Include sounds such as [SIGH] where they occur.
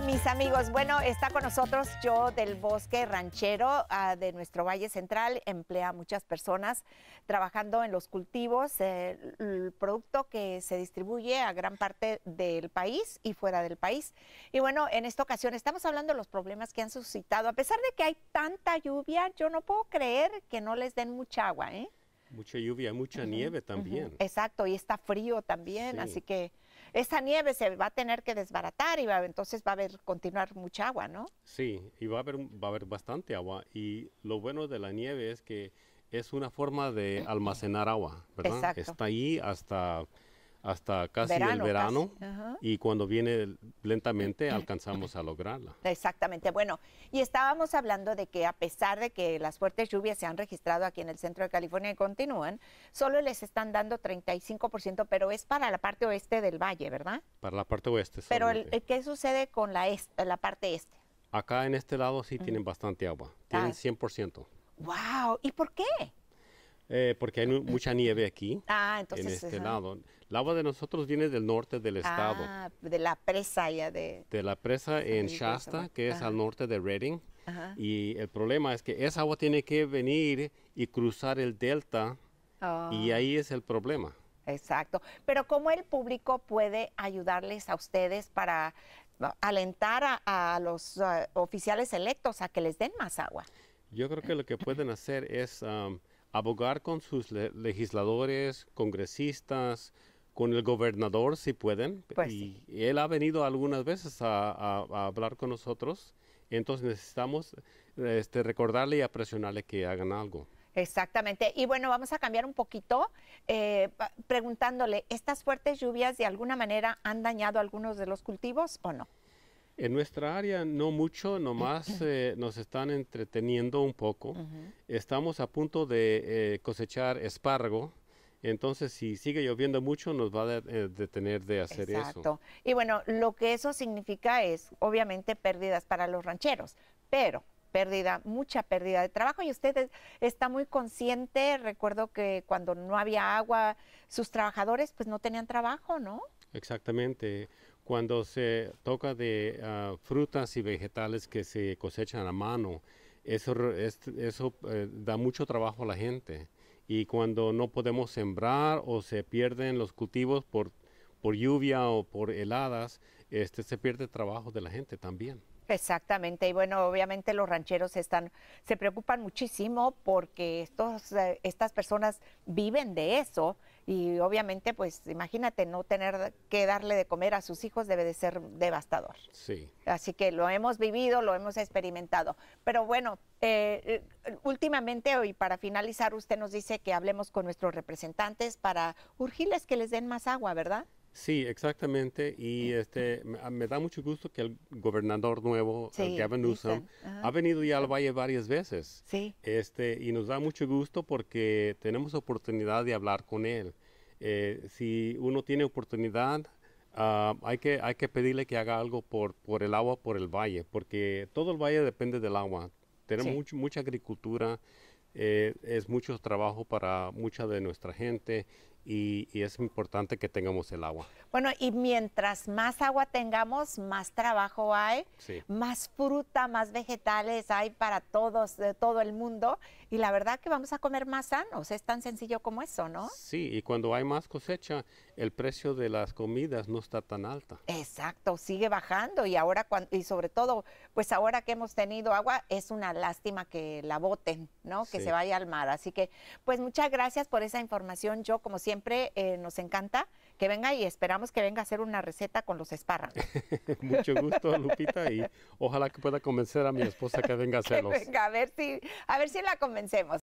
mis amigos, bueno, está con nosotros yo del bosque ranchero ah, de nuestro Valle Central, emplea a muchas personas trabajando en los cultivos, eh, el producto que se distribuye a gran parte del país y fuera del país. Y bueno, en esta ocasión estamos hablando de los problemas que han suscitado. A pesar de que hay tanta lluvia, yo no puedo creer que no les den mucha agua, ¿eh? Mucha lluvia, mucha nieve también. exacto, y está frío también, así que esa nieve se va a tener que desbaratar y va, entonces va a haber continuar mucha agua, ¿no? Sí, y va a haber va a haber bastante agua y lo bueno de la nieve es que es una forma de [CLEARS THROAT] almacenar agua, ¿verdad? Está ahí hasta hasta casi el verano y cuando viene lentamente alcanzamos a lograrla. Exactamente, bueno, y estábamos hablando de que a pesar de que las fuertes lluvias se han registrado aquí en el centro de California y continúan, solo les están dando 35%, pero es para la parte oeste del valle, ¿verdad? Para la parte oeste. Pero ¿qué sucede con la, la parte este? Acá en este lado sí tienen bastante agua, tienen 100%. ¡Wow! ¿Y por qué? Eh, porque hay mucha nieve aquí. Ah, entonces. En este lado. El agua de nosotros viene del norte del ah, estado. Ah, de la presa allá de. De la presa en Shasta, que es al norte de Reading. Y el problema es que esa agua tiene que venir y cruzar el delta. Y oh. ahí es el problema. Exacto. Pero ¿cómo el público puede ayudarles a ustedes para alentar a, los ah, oficiales electos a que les den más agua? Yo creo que lo que pueden hacer es abogar con sus legisladores, congresistas, con el gobernador si pueden. Pues y él ha venido algunas veces a, hablar con nosotros. Entonces necesitamos este, recordarle y a presionarle que hagan algo. Exactamente. Y bueno, vamos a cambiar un poquito eh, preguntándole, ¿estas fuertes lluvias de alguna manera han dañado algunos de los cultivos o no? En nuestra área no mucho, nomás [CLEARS THROAT] eh, nos están entreteniendo un poco. Estamos a punto de eh, cosechar espargo, Entonces, si sigue lloviendo mucho, nos va a eh, detener de hacer eso. Exacto. Y bueno, lo que eso significa es, obviamente, pérdidas para los rancheros, pero pérdida, mucha pérdida de trabajo y usted está muy consciente, recuerdo que cuando no había agua, sus trabajadores pues no tenían trabajo, ¿no? Exactamente cuando se toca de ah, frutas y vegetales que se cosechan a mano, eso, eh, da mucho trabajo a la gente. Y cuando no podemos sembrar o se pierden los cultivos por, por lluvia o por heladas, este, se pierde trabajo de la gente también. Exactamente, y bueno, obviamente los rancheros están, se preocupan muchísimo porque estos, eh, estas personas viven de eso y obviamente, pues imagínate, no tener que darle de comer a sus hijos debe de ser devastador. Sí. Así que lo hemos vivido, lo hemos experimentado. Pero bueno, eh, eh, últimamente y para finalizar, usted nos dice que hablemos con nuestros representantes para urgirles que les den más agua, ¿verdad? Sí, exactamente. Y este, me da mucho gusto que el gobernador nuevo nuevo, ha venido ya al Valle varias veces. Este, y nos da mucho gusto porque tenemos oportunidad de hablar con él. Eh, si uno tiene oportunidad, ah, hay, que, hay que pedirle que haga algo por, por el agua, por el valle, porque todo el valle depende del agua. Tenemos mucha agricultura, eh, es mucho trabajo para mucha de nuestra gente y, es importante que tengamos el agua. Bueno, y mientras más agua tengamos, más trabajo hay, más fruta, más vegetales hay para todos, de todo el mundo. Y la verdad que vamos a comer más sanos, es tan sencillo como eso, ¿no? Sí, y cuando hay más cosecha, el precio de las comidas no está tan alta. Exacto, sigue bajando y ahora, cuando, y sobre todo, pues ahora que hemos tenido agua, es una lástima que la boten, ¿no? Que se vaya al mar. Así que, pues muchas gracias por esa información. Yo, como siempre, siempre eh, nos encanta que venga y esperamos que venga a hacer una receta con los espárragos. [LAUGHS] Mucho gusto, Lupita, y ojalá que pueda convencer a mi esposa que venga a [LAUGHS] hacerlos. venga, a ver si, a ver si la convencemos.